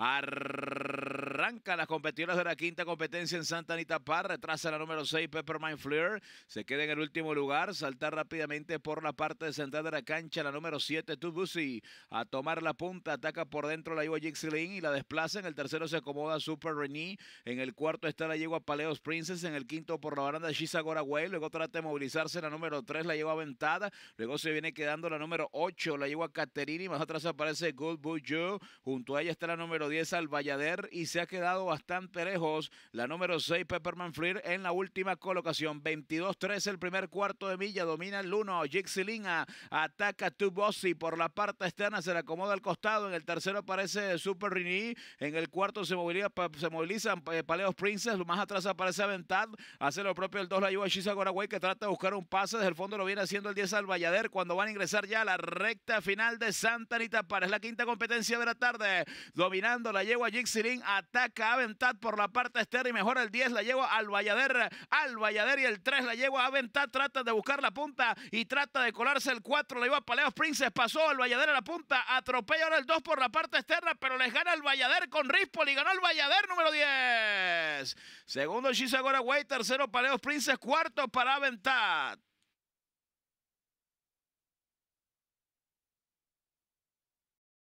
Arr Arranca las competidoras de la quinta competencia en Santa Anita Par. Retrasa la número 6, Peppermint Fleur Se queda en el último lugar. salta rápidamente por la parte de central de la cancha. La número 7, Tubusi. A tomar la punta. Ataca por dentro la yegua y la desplaza. En el tercero se acomoda Super Reni. En el cuarto está la yegua Paleos Princess. En el quinto por la baranda Shizagora Goraway. Luego trata de movilizarse la número 3, la yegua Aventada. Luego se viene quedando la número 8, la yegua Caterini. Más atrás aparece Gold Joe, Junto a ella está la número 10, Vallader Y se ha quedado bastante lejos. La número 6, Pepperman Fleer, en la última colocación. 22-13 el primer cuarto de milla. Domina el 1. Jixilin ataca Tu Bossi por la parte externa. Se le acomoda al costado. En el tercero aparece Super Rini. En el cuarto se, moviliza, se movilizan eh, Paleos Princess. Más atrás aparece Aventad. Hace lo propio el 2, la a Shisa Goraway, que trata de buscar un pase. Desde el fondo lo viene haciendo el 10 al Vallader. Cuando van a ingresar ya a la recta final de Santa Anita es La quinta competencia de la tarde. Dominando la yegua Jixilin. a ataca Aventad por la parte externa y mejora el 10, la lleva al Vallader, al Vallader y el 3 la lleva a Aventad, trata de buscar la punta y trata de colarse el 4, la lleva a Paleos Princes, pasó al Vallader a la punta, atropella ahora el 2 por la parte externa, pero les gana el Vallader con y ganó el Vallader número 10. Segundo agora Way, tercero Paleos Princes, cuarto para Aventad.